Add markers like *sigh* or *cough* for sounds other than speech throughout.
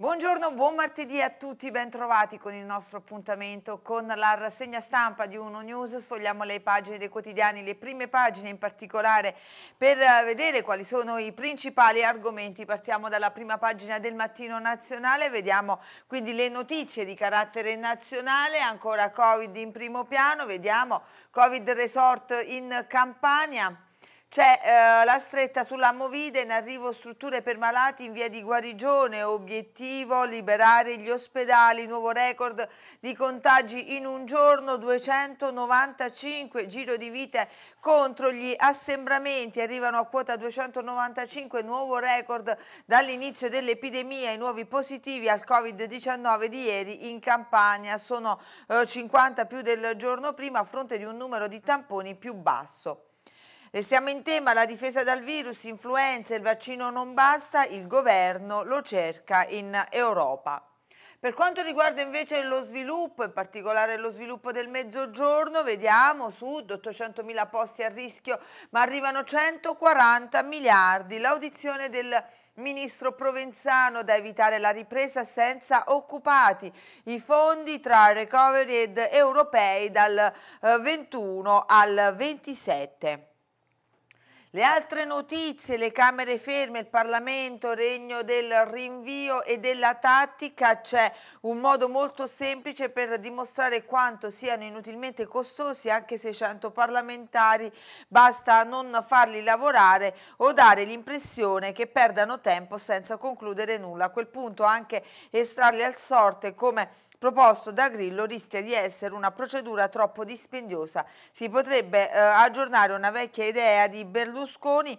Buongiorno, buon martedì a tutti, bentrovati con il nostro appuntamento con la rassegna stampa di Uno News. Sfogliamo le pagine dei quotidiani, le prime pagine in particolare per vedere quali sono i principali argomenti. Partiamo dalla prima pagina del Mattino Nazionale, vediamo quindi le notizie di carattere nazionale, ancora Covid in primo piano, vediamo Covid Resort in Campania c'è eh, la stretta sulla Movida in arrivo strutture per malati in via di guarigione, obiettivo liberare gli ospedali, nuovo record di contagi in un giorno, 295, giro di vite contro gli assembramenti, arrivano a quota 295, nuovo record dall'inizio dell'epidemia, i nuovi positivi al Covid-19 di ieri in Campania, sono eh, 50 più del giorno prima a fronte di un numero di tamponi più basso. E siamo in tema la difesa dal virus, influenza, il vaccino non basta, il governo lo cerca in Europa. Per quanto riguarda invece lo sviluppo, in particolare lo sviluppo del mezzogiorno, vediamo su 800.000 posti a rischio, ma arrivano 140 miliardi. L'audizione del Ministro Provenzano da evitare la ripresa senza occupati i fondi tra recovery ed europei dal 21 eh, al 27. Le altre notizie, le Camere ferme, il Parlamento, regno del rinvio e della tattica, c'è un modo molto semplice per dimostrare quanto siano inutilmente costosi anche 600 parlamentari, basta non farli lavorare o dare l'impressione che perdano tempo senza concludere nulla. A quel punto anche estrarli al sorte come proposto da Grillo rischia di essere una procedura troppo dispendiosa. Si potrebbe eh, aggiornare una vecchia idea di Berlusconi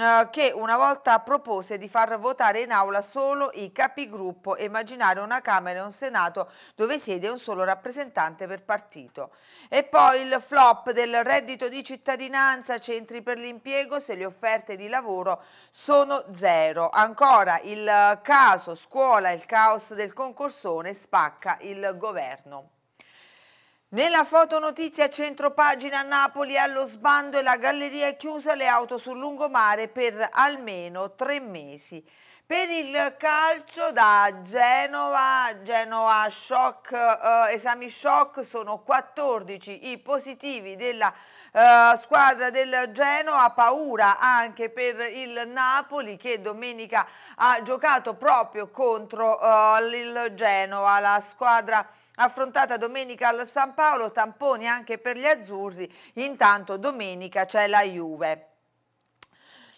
eh, che una volta propose di far votare in aula solo i capigruppo e immaginare una Camera e un Senato dove siede un solo rappresentante per partito. E poi il flop del reddito di cittadinanza, centri per l'impiego se le offerte di lavoro sono zero. Ancora il caso scuola, il caos del concorsone spacca il governo. Nella fotonotizia centropagina Napoli allo sbando e la galleria è chiusa le auto sul lungomare per almeno tre mesi. Per il calcio da Genova, Genova shock, eh, esami shock, sono 14 i positivi della eh, squadra del Genova, paura anche per il Napoli che domenica ha giocato proprio contro eh, il Genova, la squadra affrontata domenica al San Paolo, tamponi anche per gli azzurri, intanto domenica c'è la Juve.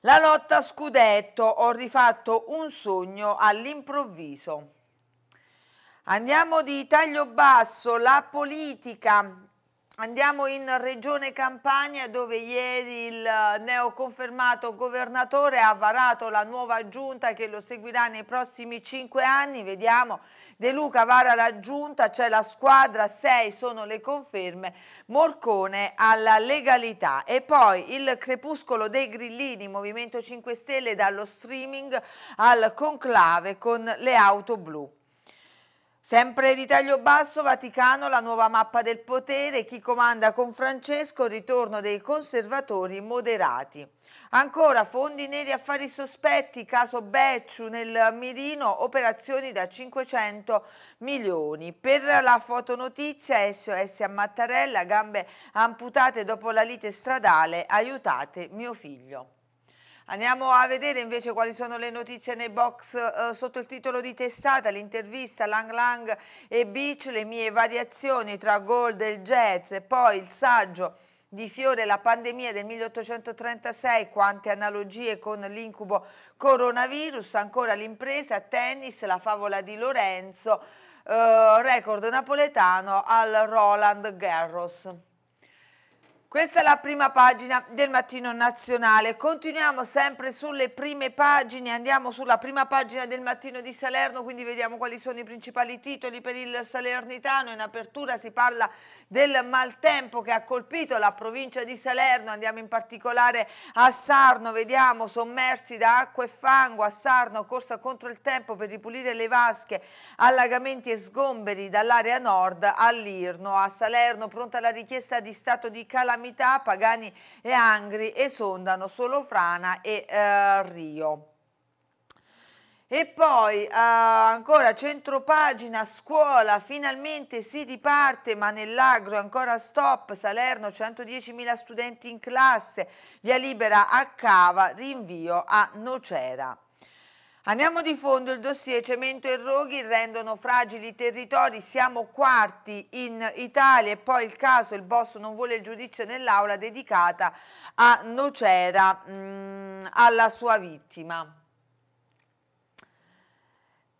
La lotta scudetto, ho rifatto un sogno all'improvviso. Andiamo di taglio basso, la politica. Andiamo in Regione Campania dove ieri il eh, neoconfermato governatore ha varato la nuova giunta che lo seguirà nei prossimi cinque anni. Vediamo, De Luca vara la giunta, c'è la squadra, sei sono le conferme, Morcone alla legalità. E poi il crepuscolo dei grillini, Movimento 5 Stelle dallo streaming al conclave con le auto blu. Sempre di taglio basso, Vaticano, la nuova mappa del potere, chi comanda con Francesco, il ritorno dei conservatori moderati. Ancora fondi neri affari sospetti, caso Becciu nel mirino, operazioni da 500 milioni. Per la fotonotizia SOS a Mattarella, gambe amputate dopo la lite stradale, aiutate mio figlio. Andiamo a vedere invece quali sono le notizie nei box eh, sotto il titolo di testata, l'intervista Lang Lang e Beach, le mie variazioni tra gol del jazz e poi il saggio di Fiore la pandemia del 1836, quante analogie con l'incubo coronavirus, ancora l'impresa, tennis, la favola di Lorenzo, eh, record napoletano al Roland Garros. Questa è la prima pagina del Mattino Nazionale. Continuiamo sempre sulle prime pagine, andiamo sulla prima pagina del Mattino di Salerno, quindi vediamo quali sono i principali titoli per il Salernitano. In apertura si parla del maltempo che ha colpito la provincia di Salerno, andiamo in particolare a Sarno, vediamo sommersi da acqua e fango, a Sarno corsa contro il tempo per ripulire le vasche, allagamenti e sgomberi dall'area nord all'Irno, a Salerno pronta la richiesta di stato di calamità Calamità, Pagani e Angri esondano solo Frana e eh, Rio. E poi eh, ancora centropagina, scuola, finalmente si riparte, ma nell'agro ancora stop, Salerno 110.000 studenti in classe, via libera a Cava, rinvio a Nocera. Andiamo di fondo, il dossier cemento e roghi rendono fragili i territori, siamo quarti in Italia e poi il caso, il boss non vuole il giudizio nell'aula dedicata a Nocera, mh, mm, alla sua vittima.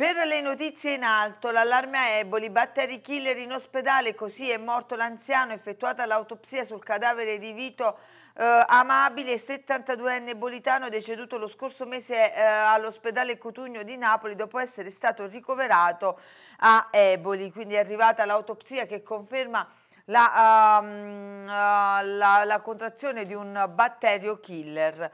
Per le notizie in alto, l'allarme a Eboli, batteri killer in ospedale, così è morto l'anziano, effettuata l'autopsia sul cadavere di Vito eh, Amabile, 72enne bolitano, deceduto lo scorso mese eh, all'ospedale Cotugno di Napoli dopo essere stato ricoverato a Eboli. Quindi è arrivata l'autopsia che conferma la, uh, la, la contrazione di un batterio killer.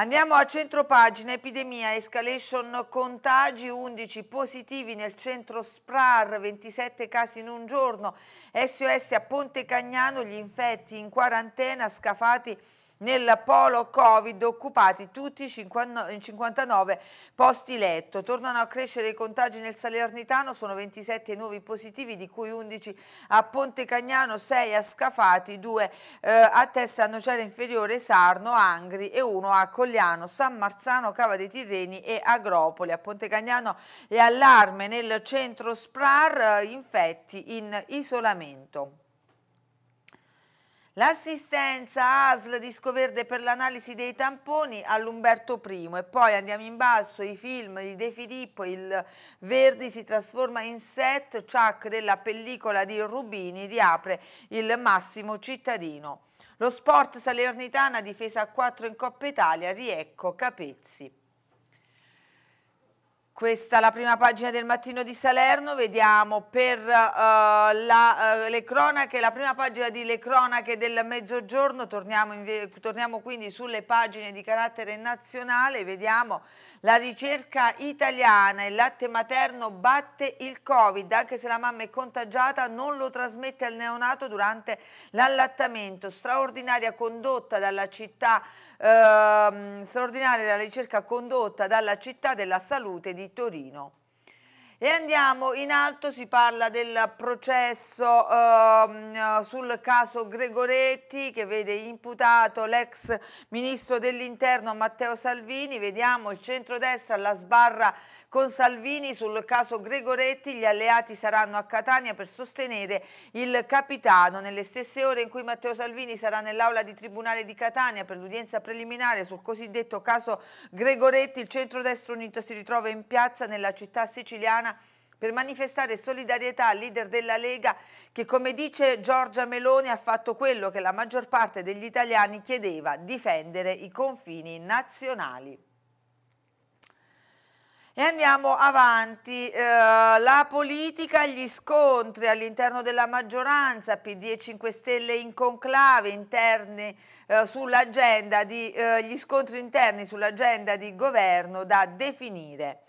Andiamo a centro pagina, epidemia, escalation contagi, 11 positivi nel centro SPRAR, 27 casi in un giorno, SOS a Ponte Cagnano, gli infetti in quarantena, Scafati nel polo Covid occupati tutti i 59 posti letto. Tornano a crescere i contagi nel Salernitano, sono 27 nuovi positivi di cui 11 a Ponte Cagnano, 6 a Scafati, 2 eh, a Testa Nocera Inferiore, Sarno, Angri e 1 a Cogliano, San Marzano, Cava dei Tirreni e Agropoli. A Ponte Cagnano è allarme nel centro SPRAR, eh, infetti in isolamento. L'assistenza ASL Discoverde per l'analisi dei tamponi all'Umberto I e poi andiamo in basso, i film di De Filippo, il Verdi si trasforma in set, Chuck della pellicola di Rubini riapre il massimo cittadino. Lo sport Salernitana difesa a 4 in Coppa Italia, Riecco, Capezzi. Questa è la prima pagina del mattino di Salerno, vediamo per uh, la, uh, le cronache, la prima pagina di Le cronache del mezzogiorno, torniamo, torniamo, quindi sulle pagine di carattere nazionale, vediamo la ricerca italiana, il latte materno batte il Covid, anche se la mamma è contagiata non lo trasmette al neonato durante l'allattamento, straordinaria condotta dalla città Ehm, straordinaria della ricerca condotta dalla Città della Salute di Torino. E andiamo in alto, si parla del processo eh, sul caso Gregoretti che vede imputato l'ex ministro dell'interno Matteo Salvini, vediamo il centrodestra alla sbarra con Salvini sul caso Gregoretti, gli alleati saranno a Catania per sostenere il capitano nelle stesse ore in cui Matteo Salvini sarà nell'aula di tribunale di Catania per l'udienza preliminare sul cosiddetto caso Gregoretti, il centrodestra unito si ritrova in piazza nella città siciliana per manifestare solidarietà al leader della Lega che, come dice Giorgia Meloni, ha fatto quello che la maggior parte degli italiani chiedeva, difendere i confini nazionali. E andiamo avanti, eh, la politica, gli scontri all'interno della maggioranza, PD e 5 Stelle in conclave interni eh, sull'agenda di, eh, gli scontri interni sull'agenda di governo da definire.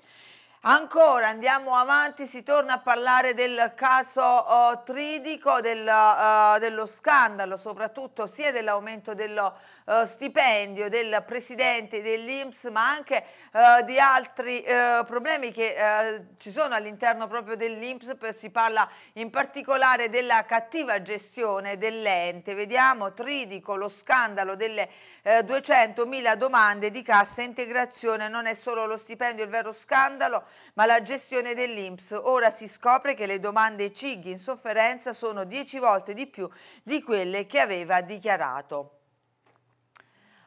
Ancora andiamo avanti, si torna a parlare del caso uh, Tridico, del, uh, dello scandalo soprattutto sia dell'aumento dello uh, stipendio del presidente dell'Inps ma anche eh, di altri problemi che ci sono all'interno proprio dell'Inps, si parla in particolare della cattiva gestione dell'ente. Vediamo Tridico, lo scandalo delle 200.000 domande di cassa integrazione, non è solo lo stipendio il vero scandalo, ma la gestione dell'Inps ora si scopre che le domande CIG in sofferenza sono 10 volte di più di quelle che aveva dichiarato.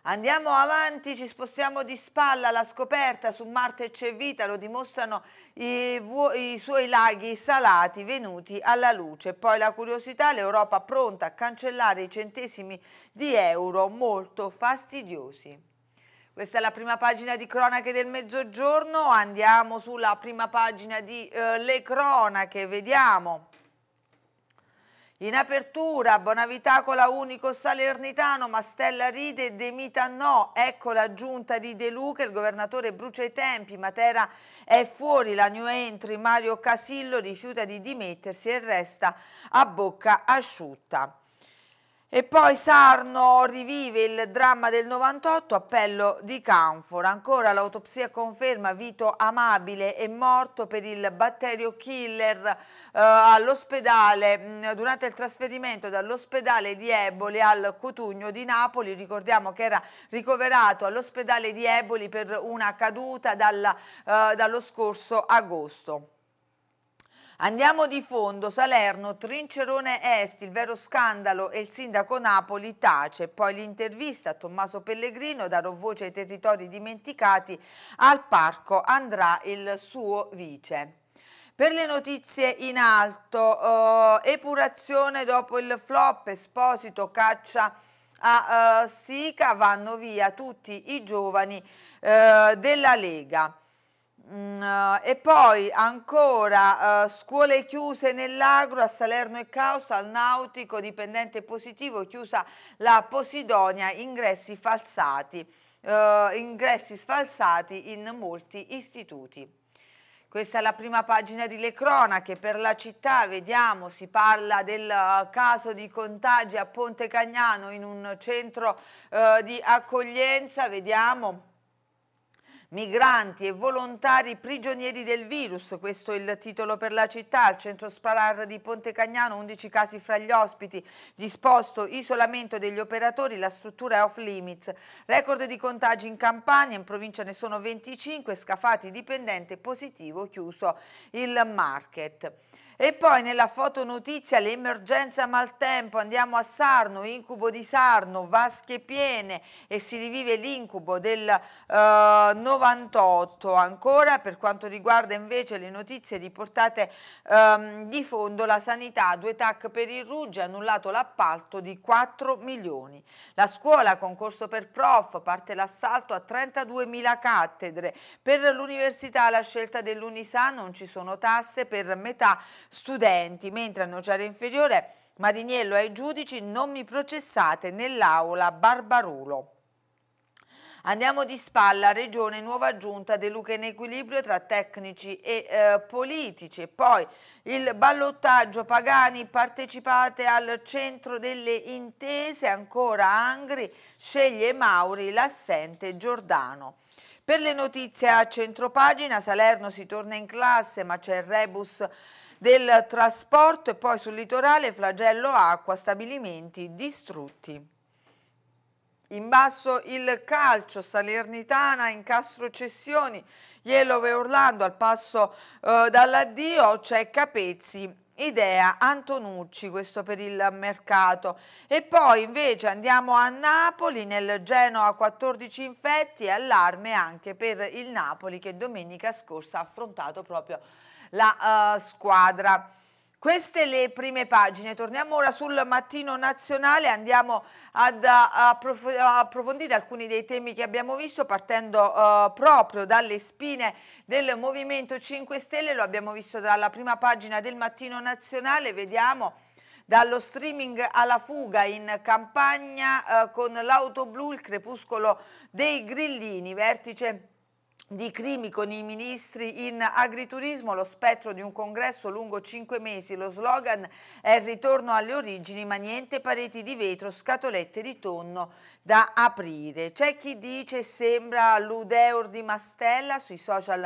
Andiamo avanti, ci spostiamo di spalla la scoperta su Marte c'è vita, lo dimostrano i, i, suoi laghi salati venuti alla luce. Poi la curiosità, l'Europa pronta a cancellare i centesimi di euro molto fastidiosi. Questa è la prima pagina di Cronache del Mezzogiorno, andiamo sulla prima pagina di eh, Le Cronache, vediamo. In apertura Bonavitacola unico salernitano, Mastella ride, De Mita no, ecco la giunta di De Luca, il governatore brucia i tempi, Matera è fuori, la new entry Mario Casillo rifiuta di dimettersi e resta a bocca asciutta. E poi Sarno rivive il dramma del 98, appello di Canfora. Ancora l'autopsia conferma Vito Amabile è morto per il batterio killer eh, all'ospedale mm, durante il trasferimento dall'ospedale di Eboli al Cotugno di Napoli. Ricordiamo che era ricoverato all'ospedale di Eboli per una caduta dalla, eh, dallo scorso agosto. Andiamo di fondo, Salerno, Trincerone Est, il vero scandalo e il sindaco Napoli tace. Poi l'intervista a Tommaso Pellegrino, darò voce ai territori dimenticati, al parco andrà il suo vice. Per le notizie in alto, eh, epurazione dopo il flop, Esposito caccia a eh, Sica, vanno via tutti i giovani eh, della Lega. Mm, eh, e poi ancora uh, scuole chiuse nell'agro a Salerno e Caos, al nautico dipendente positivo, chiusa la Posidonia, ingressi falsati, uh, ingressi sfalsati in molti istituti. Questa è la prima pagina di Le Cronache, per la città vediamo, si parla del caso di contagi a Ponte Cagnano in un centro di accoglienza, vediamo Migranti e volontari prigionieri del virus, questo è il titolo per la città, al centro Sparar di Ponte Cagnano 11 casi fra gli ospiti, disposto isolamento degli operatori, la struttura è off limits, record di contagi in Campania, in provincia ne sono 25, scafati dipendente positivo, chiuso il market. E poi nella fotonotizia l'emergenza maltempo, andiamo a Sarno, incubo di Sarno, vasche piene e si rivive l'incubo del uh, eh, 98. Ancora per quanto riguarda invece le notizie riportate um, di fondo, la sanità, due tac per il Ruggi, ha annullato l'appalto di 4 milioni. La scuola, concorso per prof, parte l'assalto a 32 mila cattedre. Per l'università la scelta dell'Unisa non ci sono tasse per metà studenti, mentre a Nociare Inferiore Mariniello ai giudici non mi processate nell'aula Barbarulo. Andiamo di spalla, Regione, nuova giunta De Luca in equilibrio tra tecnici e eh, politici. E poi il ballottaggio Pagani, partecipate al centro delle intese, ancora Angri, sceglie Mauri, l'assente Giordano. Per le notizie a centropagina, Salerno si torna in classe ma c'è il rebus del trasporto e poi sul litorale flagello acqua, stabilimenti distrutti. In basso il calcio, Salernitana, incastro cessioni, Jelove Orlando al passo eh, dall'addio, c'è Capezzi Idea Antonucci, questo per il mercato. E poi invece andiamo a Napoli, nel Genoa 14 infetti e allarme anche per il Napoli che domenica scorsa ha affrontato proprio la uh, squadra. Queste le prime pagine, torniamo ora sul mattino nazionale, andiamo ad eh, approf eh, approfondire alcuni dei temi che abbiamo visto partendo uh, proprio dalle spine del Movimento 5 Stelle, lo abbiamo visto dalla prima pagina del mattino nazionale, vediamo dallo streaming alla fuga in campagna eh, con l'auto blu, il crepuscolo dei grillini, vertice di crimi con i ministri in agriturismo, lo spettro di un congresso lungo cinque mesi, lo slogan è il ritorno alle origini, ma niente pareti di vetro, scatolette di tonno da aprire. C'è chi dice sembra l'Udeur di Mastella sui social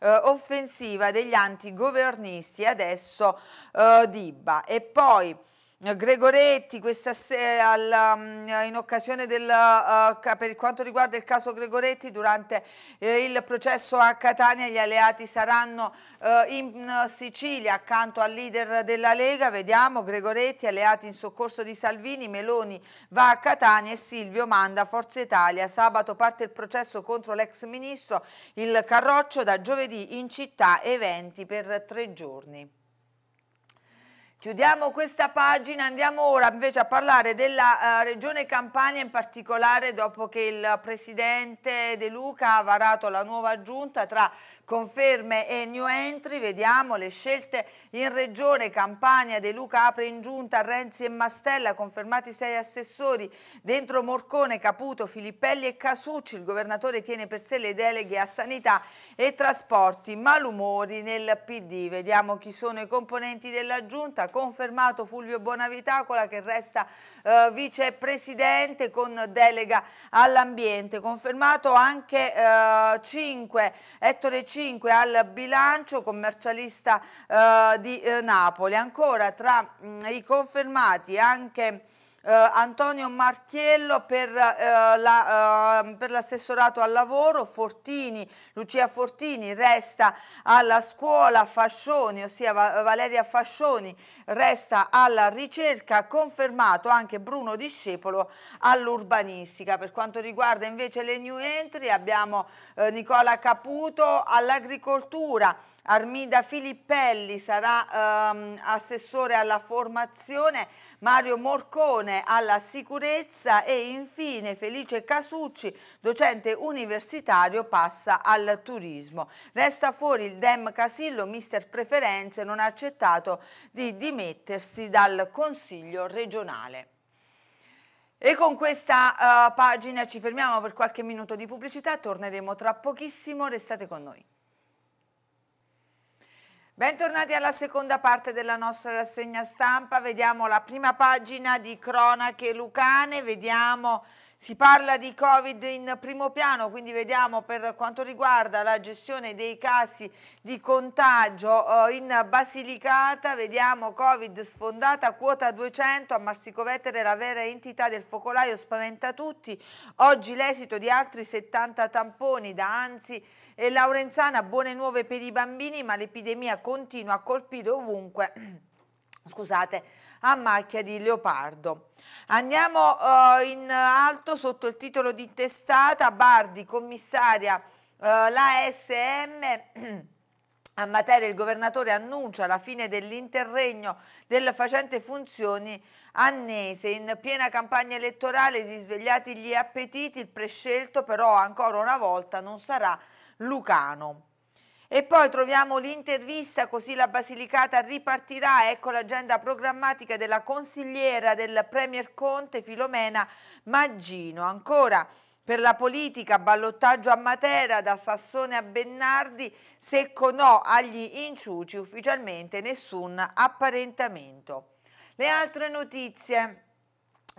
eh, offensiva degli antigovernisti, adesso eh, Dibba. E poi... Gregoretti questa sera um, in occasione del uh, per quanto riguarda il caso Gregoretti durante eh, il processo a Catania gli alleati saranno uh, in uh, Sicilia accanto al leader della Lega vediamo Gregoretti alleati in soccorso di Salvini Meloni va a Catania e Silvio manda Forza Italia sabato parte il processo contro l'ex ministro il Carroccio da giovedì in città eventi per tre giorni Chiudiamo questa pagina, andiamo ora invece a parlare della uh, Regione Campania, in particolare dopo che il Presidente De Luca ha varato la nuova giunta tra Conferme e new entry, vediamo le scelte in regione Campania, De Luca apre in giunta, Renzi e Mastella, confermati sei assessori, dentro Morcone, Caputo, Filippelli e Casucci, il governatore tiene per sé le deleghe a sanità e trasporti, malumori nel PD, vediamo chi sono i componenti della giunta, confermato Fulvio Bonavitacola che resta eh, vicepresidente con delega all'ambiente, confermato anche eh, 5 Ettore 5 5 al bilancio commercialista eh, di eh, Napoli. Ancora tra mh, mm, i confermati anche eh, Antonio Marchiello per, eh, la, eh, per l'assessorato al lavoro, Fortini, Lucia Fortini resta alla scuola, Fascioni, ossia Valeria Fascioni resta alla ricerca, confermato anche Bruno Discepolo all'urbanistica. Per quanto riguarda invece le new entry abbiamo Nicola Caputo all'agricoltura, Armida Filippelli sarà ehm, assessore alla formazione, Mario Morcone alla sicurezza e infine Felice Casucci, docente universitario, passa al turismo. Resta fuori il Dem Casillo, mister preferenze, non ha accettato di dimettersi dal Consiglio regionale. E con questa uh, pagina ci fermiamo per qualche minuto di pubblicità, torneremo tra pochissimo, restate con noi. Bentornati alla seconda parte della nostra rassegna stampa, vediamo la prima pagina di Cronache Lucane, vediamo, si parla di Covid in primo piano, quindi vediamo per quanto riguarda la gestione dei casi di contagio eh, in Basilicata, vediamo Covid sfondata, quota 200, a Marsicovetere la vera entità del focolaio spaventa tutti, oggi l'esito di altri 70 tamponi da anzi e Laurenzana, buone nuove per i bambini, ma l'epidemia continua a colpire ovunque. *clears throat* Scusate, a macchia di leopardo. Andiamo uh, in alto sotto il titolo di testata Bardi, commissaria uh, eh, l'ASM. *clears throat* A materia il governatore annuncia la fine dell'interregno del facente funzioni annese. In piena campagna elettorale si svegliati gli appetiti, il prescelto però ancora una volta non sarà lucano. E poi troviamo l'intervista, così la Basilicata ripartirà, ecco l'agenda programmatica della consigliera del Premier Conte Filomena Maggino. Ancora per la politica, ballottaggio a Matera da Sassone a Bennardi, secco no agli inciuci, ufficialmente nessun apparentamento. Le altre notizie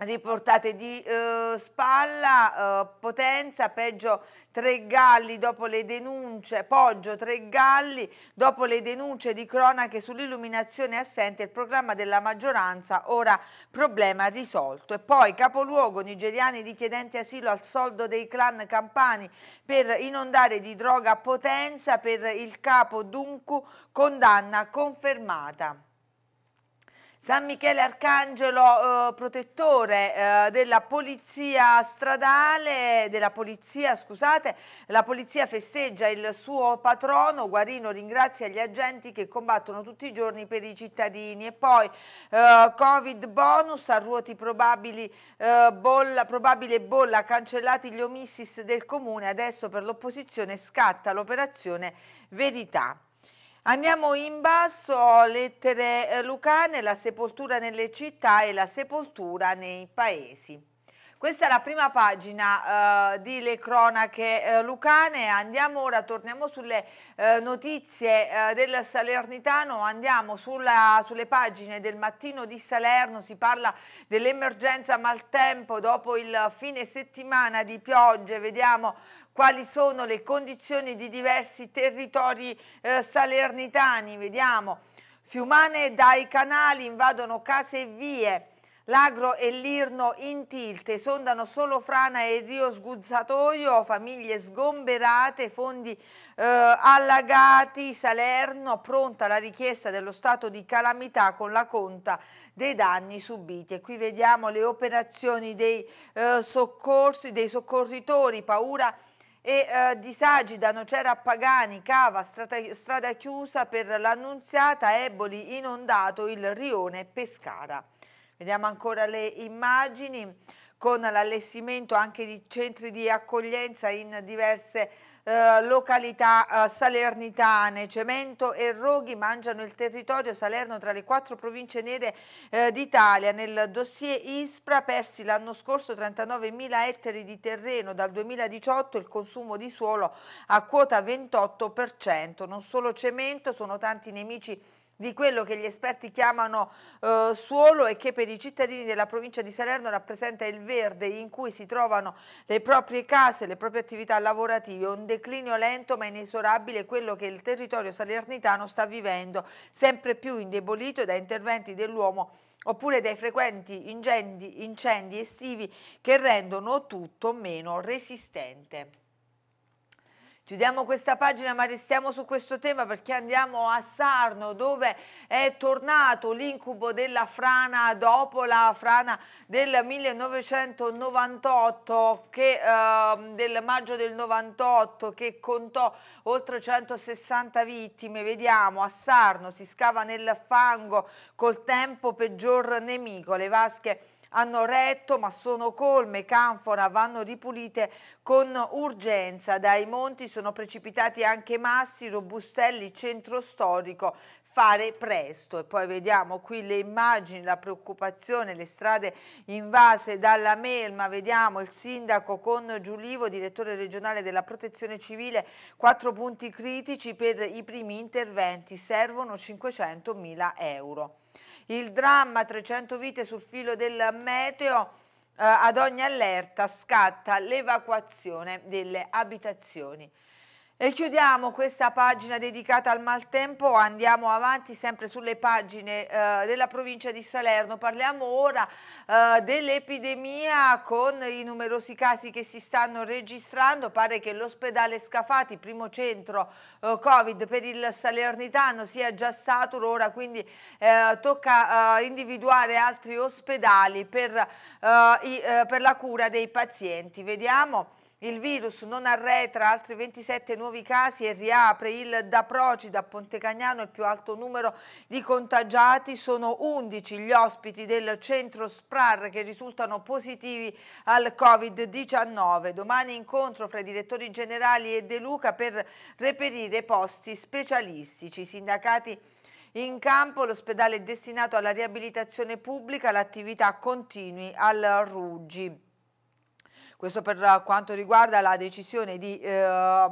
riportate di eh, spalla, eh, Potenza, peggio tre galli dopo le denunce, Poggio tre galli dopo le denunce di cronache sull'illuminazione assente, il programma della maggioranza, ora problema risolto. E poi capoluogo, nigeriani richiedenti asilo al soldo dei clan campani per inondare di droga Potenza per il capo Dunku, condanna confermata. San Michele Arcangelo, eh, protettore eh, della polizia stradale, della polizia, scusate, la polizia festeggia il suo patrono, Guarino ringrazia gli agenti che combattono tutti i giorni per i cittadini e poi eh, Covid bonus a ruoti probabili, eh, bolla, probabile bolla, cancellati gli omissis del comune, adesso per l'opposizione scatta l'operazione Verità. Andiamo in basso, lettere eh, lucane, la sepoltura nelle città e la sepoltura nei paesi. Questa è la prima pagina eh, di Le Cronache eh, Lucane, andiamo ora, torniamo sulle eh, notizie eh, del Salernitano, andiamo sulla, sulle pagine del mattino di Salerno, si parla dell'emergenza maltempo dopo il fine settimana di piogge, vediamo quali sono le condizioni di diversi territori eh, salernitani, vediamo. Fiumane dai canali invadono case e vie, l'agro e l'irno in tilte, sondano solo frana e rio sguzzatoio, famiglie sgomberate, fondi eh, allagati, Salerno pronta la richiesta dello stato di calamità con la conta dei danni subiti. E qui vediamo le operazioni dei, eh, soccorsi, dei soccorritori, paura e eh, disagi da Nocera a Pagani, Cava, strada, strada chiusa per l'Annunziata, Eboli inondato il rione Pescara. Vediamo ancora le immagini con l'allestimento anche di centri di accoglienza in diverse eh, località eh, salernitane. Cemento e roghi mangiano il territorio Salerno tra le quattro province nere eh, d'Italia. Nel dossier ISPRA persi l'anno scorso 39.000 ettari di terreno. Dal 2018 il consumo di suolo a quota 28%. Non solo cemento, sono tanti nemici di quello che gli esperti chiamano eh, suolo e che per i cittadini della provincia di Salerno rappresenta il verde in cui si trovano le proprie case, le proprie attività lavorative, un declinio lento ma inesorabile quello che il territorio salernitano sta vivendo, sempre più indebolito da interventi dell'uomo oppure dai frequenti incendi, incendi estivi che rendono tutto meno resistente. Chiudiamo questa pagina ma restiamo su questo tema perché andiamo a Sarno dove è tornato l'incubo della frana dopo la frana del 1998 che, eh, del maggio del 98 che contò oltre 160 vittime. Vediamo a Sarno si scava nel fango col tempo peggior nemico. Le vasche hanno retto ma sono colme, canfora vanno ripulite con urgenza. Dai monti sono precipitati anche massi, robustelli, centro storico, fare presto e poi vediamo qui le immagini, la preoccupazione, le strade invase dalla melma, vediamo il sindaco con Giulivo, direttore regionale della protezione civile, quattro punti critici per i primi interventi, servono 500 mila euro. Il dramma 300 vite sul filo del meteo, eh, ad ogni allerta scatta l'evacuazione delle abitazioni. E chiudiamo questa pagina dedicata al maltempo, andiamo avanti sempre sulle pagine eh, della provincia di Salerno, parliamo ora eh, dell'epidemia con i numerosi casi che si stanno registrando, pare che l'ospedale Scafati, primo centro eh, Covid per il Salernitano, sia già saturo, ora quindi eh, tocca eh, individuare altri ospedali per, eh, i, per la cura dei pazienti. Vediamo. Il virus non arretra, altri 27 nuovi casi e riapre il da Procida a Pontecagnano, il più alto numero di contagiati. Sono 11 gli ospiti del centro SPRAR che risultano positivi al Covid-19. Domani incontro fra i direttori generali e De Luca per reperire posti specialistici. I sindacati in campo l'ospedale è destinato alla riabilitazione pubblica, l'attività continui al Ruggi. Questo per eh, quanto riguarda la decisione di eh,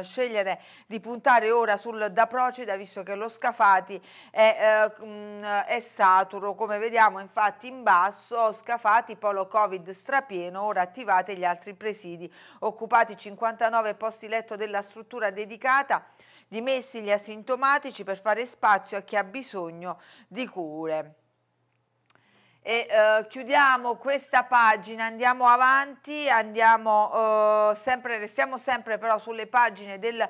scegliere di puntare ora sul da Procida, visto che lo Scafati è, eh, mm, è saturo. Come vediamo infatti in basso, Scafati, polo Covid strapieno, ora attivate gli altri presidi. Occupati 59 posti letto della struttura dedicata dimessi gli asintomatici per fare spazio a chi ha bisogno di cure. E eh, chiudiamo questa pagina, andiamo avanti, andiamo, eh, sempre, restiamo sempre però sulle pagine del eh,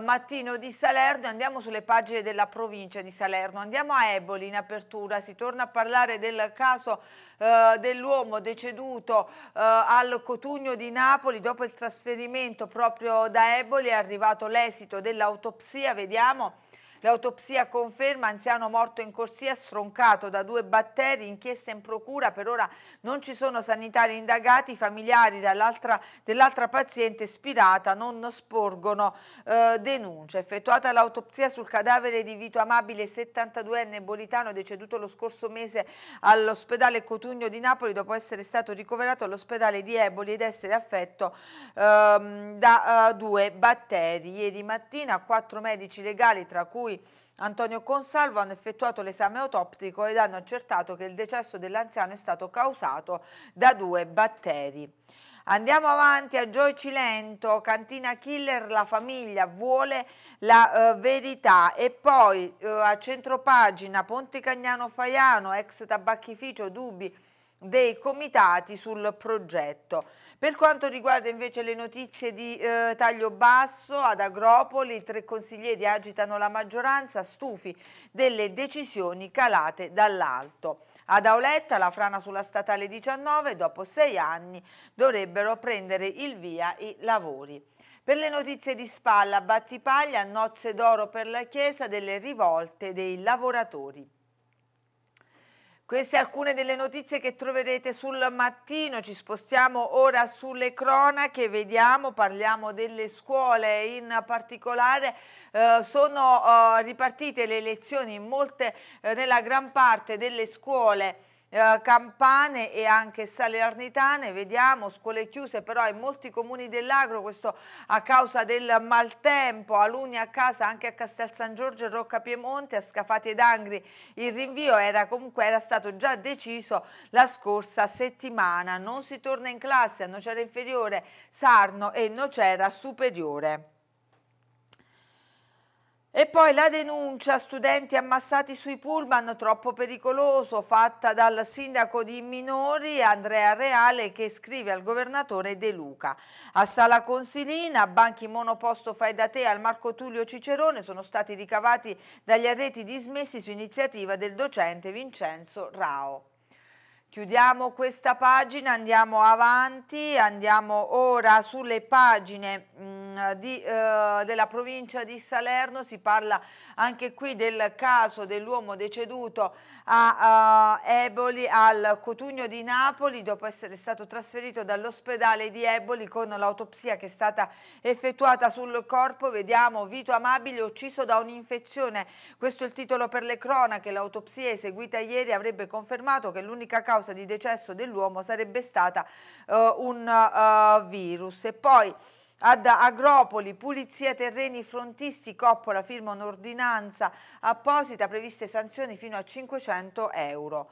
mattino di Salerno, e andiamo sulle pagine della provincia di Salerno, andiamo a Eboli in apertura, si torna a parlare del caso eh, dell'uomo deceduto eh, al Cotugno di Napoli dopo il trasferimento proprio da Eboli, è arrivato l'esito dell'autopsia, vediamo. L'autopsia conferma anziano morto in corsia stroncato da due batteri, inchiesta in procura, per ora non ci sono sanitari indagati, i familiari dell'altra dell paziente spirata non sporgono eh, denuncia. Effettuata l'autopsia sul cadavere di Vito Amabile, 72enne bolitano, deceduto lo scorso mese all'ospedale Cotugno di Napoli dopo essere stato ricoverato all'ospedale di Eboli ed essere affetto ehm, da eh, due batteri. Ieri mattina quattro medici legali, tra cui Antonio Consalvo, hanno effettuato l'esame autoptico ed hanno accertato che il decesso dell'anziano è stato causato da due batteri. Andiamo avanti a Gioi Cilento, Cantina Killer, la famiglia vuole la eh, verità e poi eh, a centropagina Ponte Cagnano Faiano, ex tabacchificio, dubbi dei comitati sul progetto. Per quanto riguarda invece le notizie di eh, taglio basso, ad Agropoli tre consiglieri agitano la maggioranza stufi delle decisioni calate dall'alto. Ad Auletta la frana sulla statale 19 dopo sei anni dovrebbero prendere il via i lavori. Per le notizie di spalla, Battipaglia, nozze d'oro per la Chiesa delle rivolte dei lavoratori. Queste alcune delle notizie che troverete sul mattino, ci spostiamo ora sulle cronache, vediamo, parliamo delle scuole, in particolare eh, sono eh, ripartite le lezioni in molte, eh, nella gran parte delle scuole eh, campane e anche salernitane, vediamo scuole chiuse però in molti comuni dell'Agro, questo a causa del maltempo, alunni a casa anche a Castel San Giorgio, Rocca Piemonte, a Scafati ed Angri, il rinvio era comunque era stato già deciso la scorsa settimana, non si torna in classe a Nocera Inferiore, Sarno e Nocera Superiore. E poi la denuncia studenti ammassati sui pullman troppo pericoloso fatta dal sindaco di Minori Andrea Reale che scrive al governatore De Luca. A Sala Consilina, banchi monoposto fai da te al Marco Tullio Cicerone sono stati ricavati dagli arreti dismessi su iniziativa del docente Vincenzo Rao. Chiudiamo questa pagina, andiamo avanti, andiamo ora sulle pagine mh, mm, di, eh, della provincia di Salerno, si parla anche qui del caso dell'uomo deceduto a uh, Eboli al Cotugno di Napoli dopo essere stato trasferito dall'ospedale di Eboli con l'autopsia che è stata effettuata sul corpo. Vediamo Vito Amabile ucciso da un'infezione. Questo è il titolo per le cronache. L'autopsia eseguita ieri avrebbe confermato che l'unica causa di decesso dell'uomo sarebbe stata uh, un uh, virus. E poi ad Agropoli, pulizia terreni frontisti, Coppola firma un'ordinanza apposita, previste sanzioni fino a 500 euro.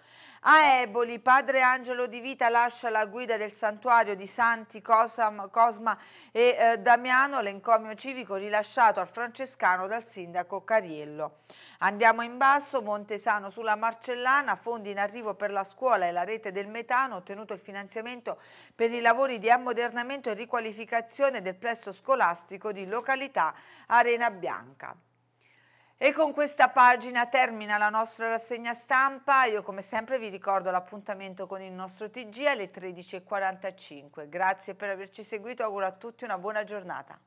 A Eboli, padre Angelo Di Vita lascia la guida del santuario di Santi Cosam, Cosma e eh, Damiano, l'encomio civico rilasciato al francescano dal sindaco Cariello. Andiamo in basso, Montesano sulla Marcellana, fondi in arrivo per la scuola e la rete del metano, ottenuto il finanziamento per i lavori di ammodernamento e riqualificazione del plesso scolastico di località Arena Bianca. E con questa pagina termina la nostra rassegna stampa. Io come sempre vi ricordo l'appuntamento con il nostro TG alle 13.45. Grazie per averci seguito, auguro a tutti una buona giornata.